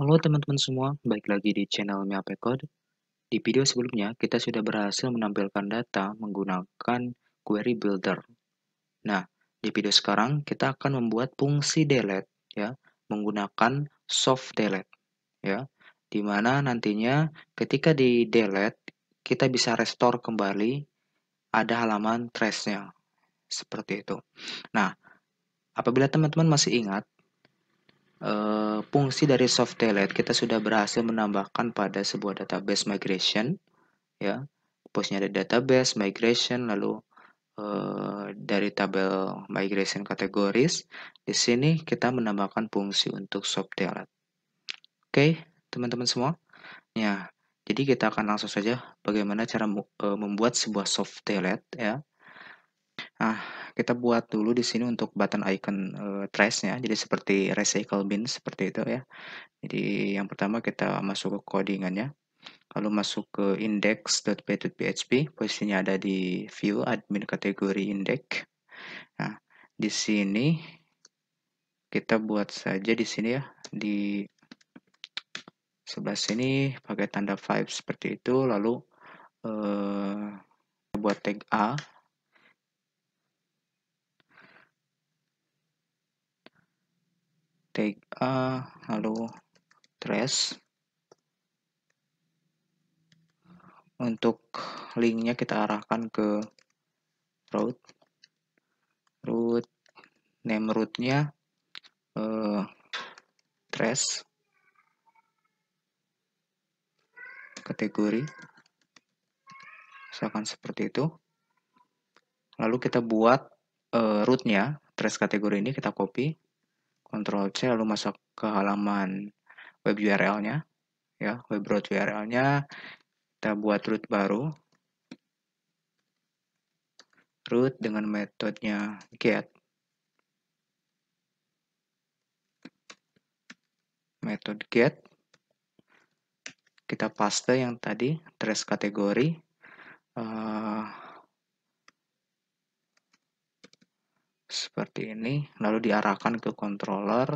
Halo teman-teman semua, baik lagi di channel Miape Di video sebelumnya, kita sudah berhasil menampilkan data menggunakan query builder. Nah, di video sekarang kita akan membuat fungsi delete ya, menggunakan soft delete ya, di mana nantinya ketika di delete kita bisa restore kembali ada halaman trace-nya seperti itu. Nah, apabila teman-teman masih ingat Eh, fungsi dari soft delete kita sudah berhasil menambahkan pada sebuah database migration ya posnya ada database migration lalu e, dari tabel migration categories di sini kita menambahkan fungsi untuk soft delete oke teman-teman semua ya jadi kita akan langsung saja bagaimana cara eh, membuat sebuah soft delete ya Nah, kita buat dulu di sini untuk button icon, uh, eh, trash-nya, jadi seperti recycle bin, seperti itu ya. Jadi yang pertama kita masuk ke codingannya, lalu masuk ke php posisinya ada di view admin kategori index. Nah, di sini kita buat saja di sini ya, di sebelah sini pakai tanda five seperti itu, lalu, eh, buat tag A. take a lalu trace untuk linknya kita arahkan ke root root name rootnya uh, eh, trace kategori misalkan seperti itu lalu kita buat uh, rootnya trace kategori ini kita copy Ctrl C lalu masuk ke halaman web URL-nya ya web root URL-nya kita buat root baru root dengan metodenya get metode get kita paste yang tadi trace kategori eh, seperti ini, lalu diarahkan ke controller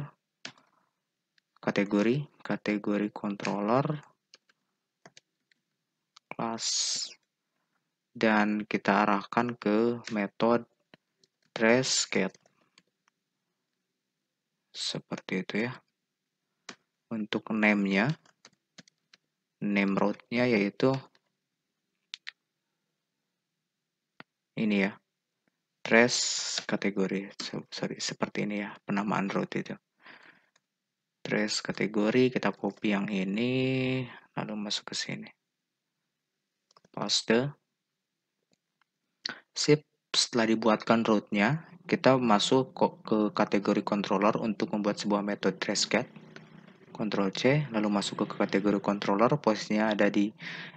kategori, kategori controller class dan kita arahkan ke metode dress get seperti itu ya untuk name-nya name route-nya yaitu ini ya trace kategori sorry seperti ini ya penamaan root itu trace kategori kita copy yang ini lalu masuk ke sini paste sip setelah dibuatkan rootnya kita masuk ke kategori controller untuk membuat sebuah metode trace control Ctrl C, lalu masuk ke kategori controller, posisinya ada di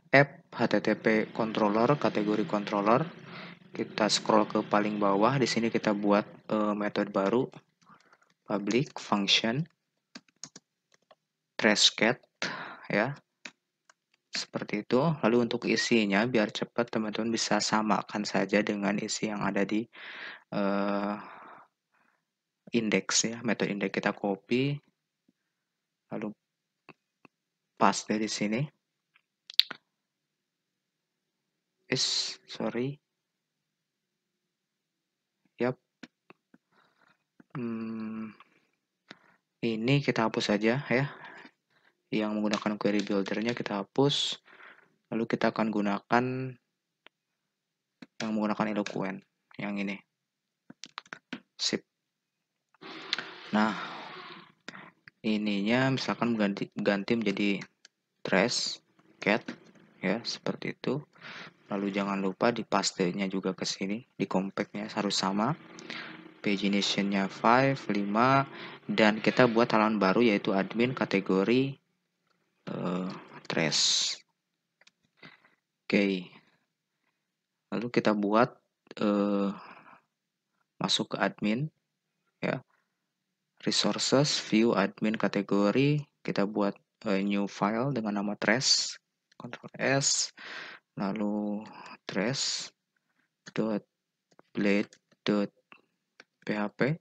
app http controller, kategori controller, kita scroll ke paling bawah di sini kita buat uh, metode baru public function trashcat ya seperti itu lalu untuk isinya biar cepat teman-teman bisa samakan saja dengan isi yang ada di uh, eh, indeks ya metode index kita copy lalu paste di sini is sorry Hmm, ini kita hapus saja ya. Yang menggunakan query buildernya kita hapus. Lalu kita akan gunakan yang menggunakan eloquent yang ini. Sip. Nah, ininya misalkan ganti, ganti menjadi dress cat ya seperti itu lalu jangan lupa di pastenya juga ke sini di compactnya harus sama paginationnya 5, 5 dan kita buat halaman baru yaitu admin kategori uh, address oke okay. lalu kita buat uh, masuk ke admin ya resources view admin kategori kita buat uh, new file dengan nama address control s lalu address dot blade dot PHP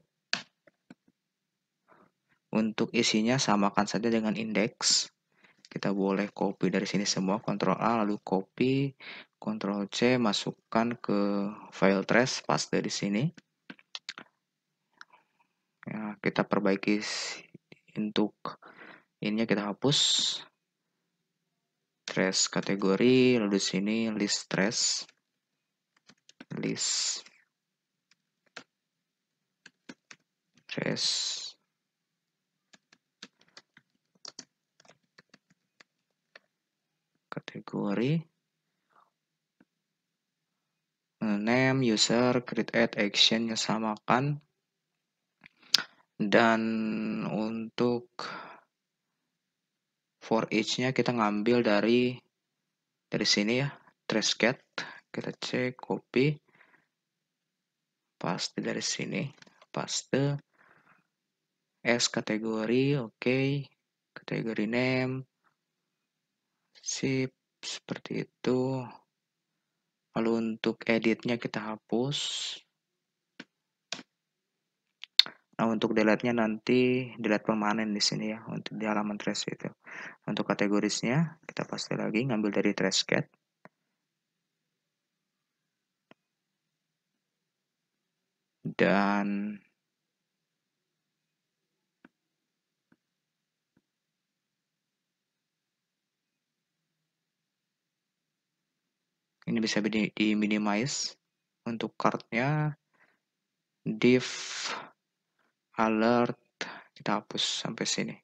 untuk isinya samakan saja dengan indeks kita boleh copy dari sini semua Ctrl A lalu copy Ctrl C masukkan ke file trace paste di sini ya, kita perbaiki untuk ini kita hapus trace kategori lalu di sini list trace list Yes. kategori name user create action actionnya samakan dan untuk for each nya kita ngambil dari dari sini ya trashcat kita cek copy paste dari sini paste S kategori, oke. Okay. Kategori name. Sip, seperti itu. Lalu untuk editnya kita hapus. Nah, untuk delete-nya nanti delete permanen di sini ya, untuk di halaman trace itu. Untuk kategorisnya, kita pasti lagi ngambil dari trashcat Dan ini bisa di minimize untuk cardnya div alert kita hapus sampai sini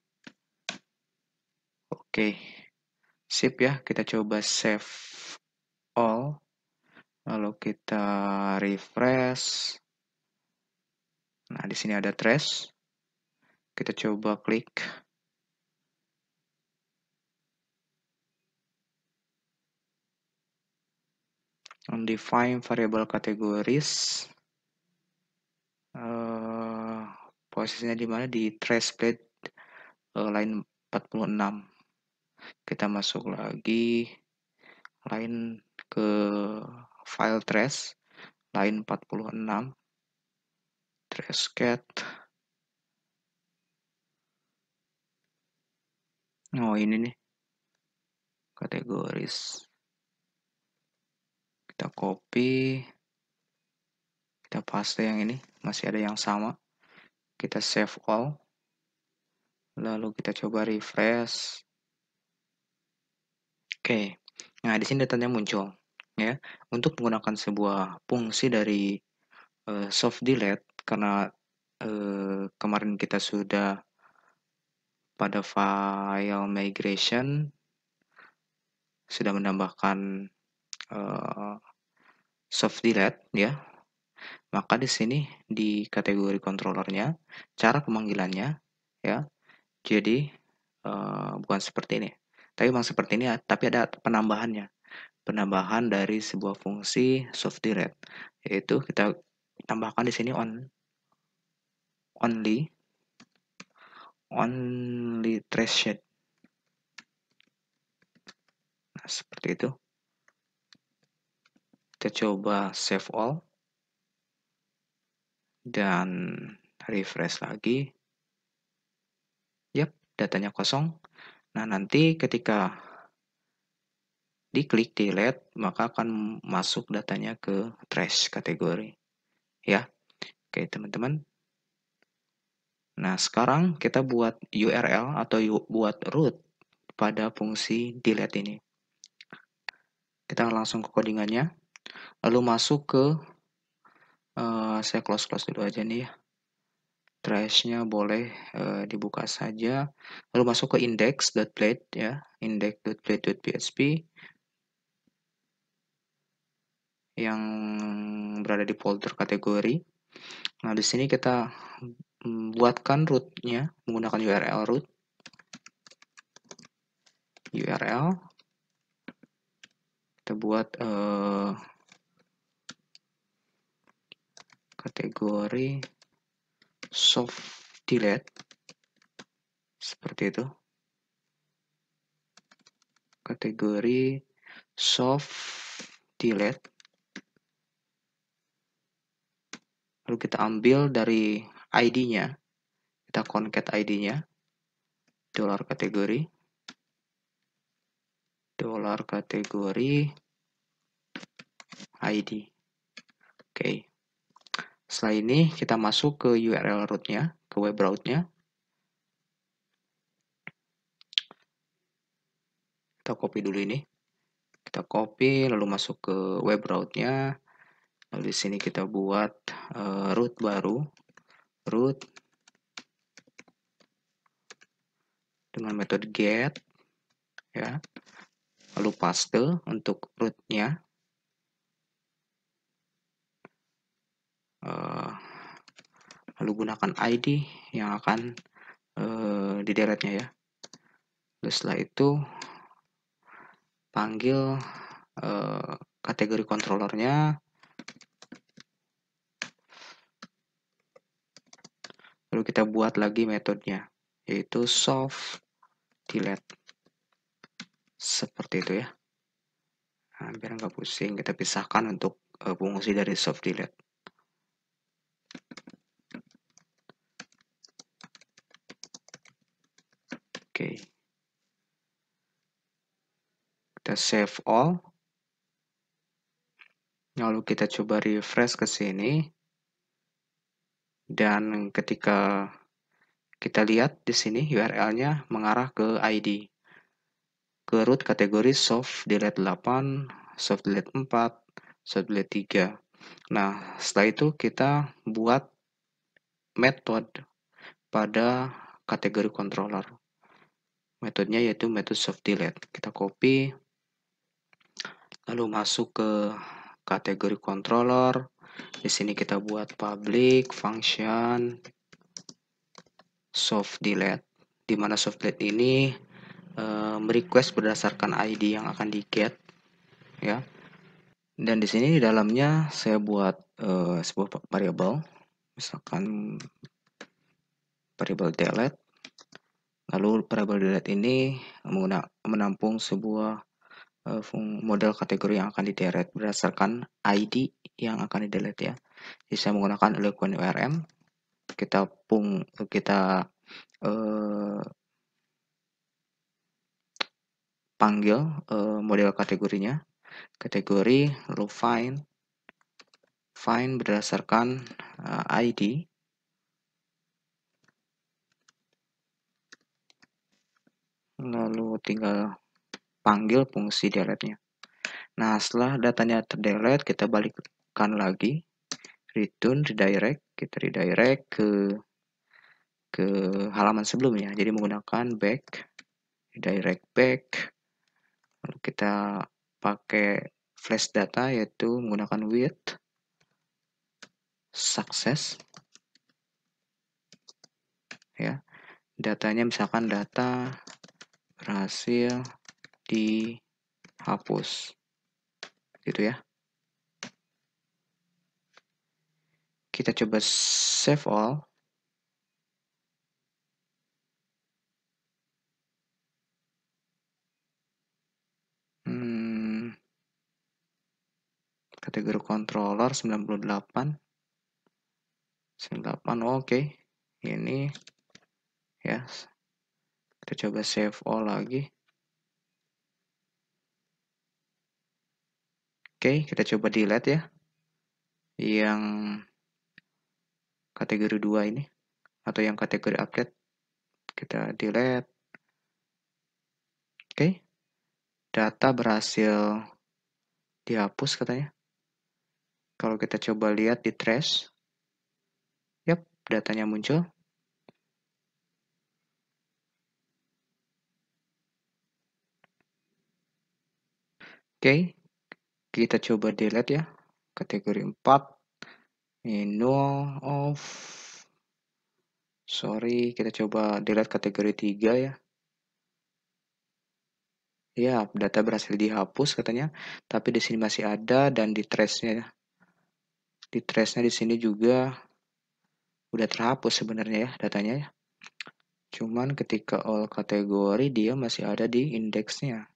oke okay. sip ya kita coba save all lalu kita refresh nah di sini ada trace kita coba klik undefined define variable categories uh, eh, posisinya di mana di trace plate uh, line 46 kita masuk lagi line ke file trace line 46 trace cat oh ini nih kategoris kita copy kita paste yang ini masih ada yang sama kita save all lalu kita coba refresh oke nah di sini datanya muncul ya untuk menggunakan sebuah fungsi dari uh, soft delete karena uh, kemarin kita sudah pada file migration sudah menambahkan uh, soft delete ya. Maka di sini di kategori kontrolernya cara pemanggilannya ya. Jadi uh, bukan seperti ini. Tapi memang seperti ini ya. tapi ada penambahannya. Penambahan dari sebuah fungsi soft delete yaitu kita tambahkan di sini on only only threshold nah, seperti itu kita coba save all dan refresh lagi yap datanya kosong nah nanti ketika diklik delete maka akan masuk datanya ke trash kategori ya oke teman-teman nah sekarang kita buat URL atau buat root pada fungsi delete ini kita langsung ke codingannya lalu masuk ke uh, saya close close dulu aja nih ya trashnya boleh uh, dibuka saja lalu masuk ke index.plate ya index.plate.php yang berada di folder kategori nah di sini kita mm, buatkan rootnya menggunakan url root url kita buat uh, kategori soft delete seperti itu kategori soft delete lalu kita ambil dari ID-nya kita concat ID-nya dollar kategori dollar kategori ID oke okay. Setelah ini kita masuk ke URL rootnya, ke web route-nya. Kita copy dulu ini. Kita copy lalu masuk ke web route-nya. Lalu di sini kita buat uh, eh, root baru, root dengan metode get ya. Lalu paste untuk root-nya. uh, lalu gunakan ID yang akan uh, di deretnya ya lalu setelah itu panggil uh, kategori kontrolernya. lalu kita buat lagi metodenya yaitu soft delete seperti itu ya Hampir nah, biar nggak pusing kita pisahkan untuk fungsi dari soft delete kita save all lalu kita coba refresh ke sini dan ketika kita lihat di sini URL-nya mengarah ke ID ke root kategori soft delete 8 soft delete 4 soft delete 3 nah setelah itu kita buat metode pada kategori controller metodenya yaitu metode soft delete kita copy lalu masuk ke kategori controller di sini kita buat public function soft delete di mana soft delete ini uh, merequest berdasarkan ID yang akan di get ya dan di sini di dalamnya saya buat uh, sebuah variable misalkan variable delete lalu variable delete ini menampung sebuah Eh, model kategori yang akan dideret berdasarkan ID yang akan di-delete ya. Jadi saya menggunakan lakukan URM, kita pung kita, uh, panggil, uh, model kategorinya, kategori lalu find, find berdasarkan, uh, ID. Lalu tinggal panggil fungsi delete-nya. Nah, setelah datanya terdelete, kita balikkan lagi. Return, redirect. Kita redirect ke ke halaman sebelumnya. Jadi menggunakan back, redirect back. Lalu kita pakai flash data yaitu menggunakan with success. Ya. Datanya misalkan data berhasil dihapus gitu ya kita coba save all hmm. kategori controller 98 98 oh, oke okay. ini ya yes. kita coba save all lagi Oke, kita coba delete ya. Yang kategori 2 ini atau yang kategori update kita delete. Oke. Data berhasil dihapus katanya. Kalau kita coba lihat di trash. Yap, datanya muncul. Oke, okay, kita coba delete ya kategori 4 menu off sorry kita coba delete kategori 3 ya ya data berhasil dihapus katanya tapi di sini masih ada dan di trace-nya ya. di trace-nya di sini juga udah terhapus sebenarnya ya datanya ya cuman ketika all kategori dia masih ada di indeksnya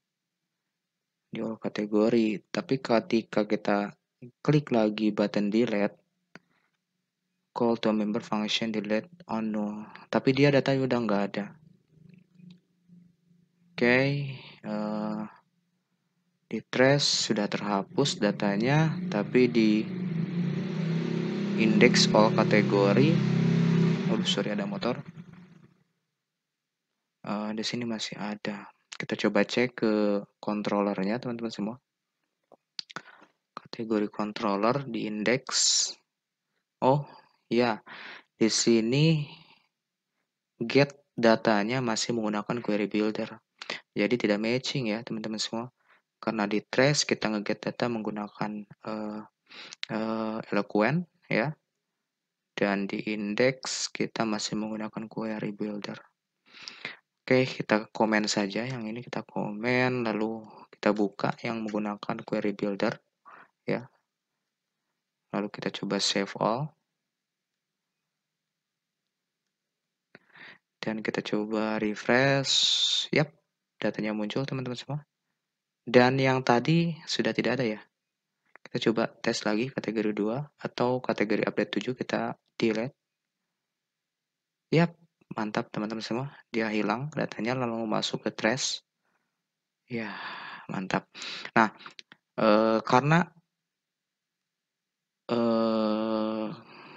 di all kategori tapi ketika kita klik lagi button delete call to member function delete on oh no tapi dia data udah nggak ada oke okay, uh, eh, di trace sudah terhapus datanya tapi di index all kategori oh sorry ada motor uh, di sini masih ada kita coba cek ke kontrolernya teman-teman semua kategori controller di index oh ya di sini get datanya masih menggunakan query builder jadi tidak matching ya teman-teman semua karena di trace kita ngeget data menggunakan uh, uh, eloquent ya dan di index kita masih menggunakan query builder Oke, kita komen saja. Yang ini kita komen, lalu kita buka yang menggunakan query builder. ya. Lalu kita coba save all. Dan kita coba refresh. Yap, datanya muncul teman-teman semua. Dan yang tadi sudah tidak ada ya. Kita coba tes lagi kategori 2 atau kategori update 7 kita delete. Yap, mantap teman-teman semua dia hilang datanya lalu masuk ke trash ya mantap nah e, karena e,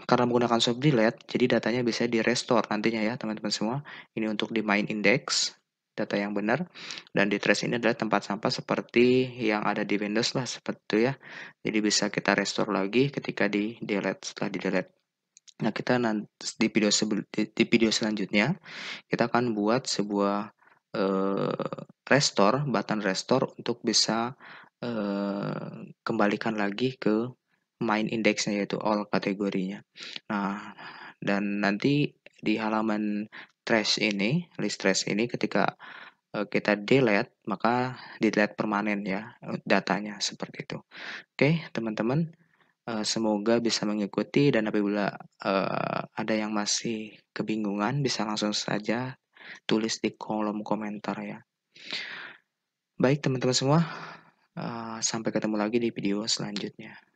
karena menggunakan soft delete jadi datanya bisa di restore nantinya ya teman-teman semua ini untuk di main index data yang benar dan di trace ini adalah tempat sampah seperti yang ada di Windows lah seperti itu ya jadi bisa kita restore lagi ketika di delete setelah di delete Nah, kita nanti di video di video selanjutnya kita akan buat sebuah eh, restore, button restore untuk bisa eh, kembalikan lagi ke main indeksnya yaitu all kategorinya. Nah, dan nanti di halaman trash ini, list trash ini ketika eh, kita delete maka delete permanen ya eh, datanya seperti itu. Oke, teman-teman. Eh, semoga bisa mengikuti dan apabila uh, ada yang masih kebingungan bisa langsung saja tulis di kolom komentar ya. Baik teman-teman semua, uh, sampai ketemu lagi di video selanjutnya.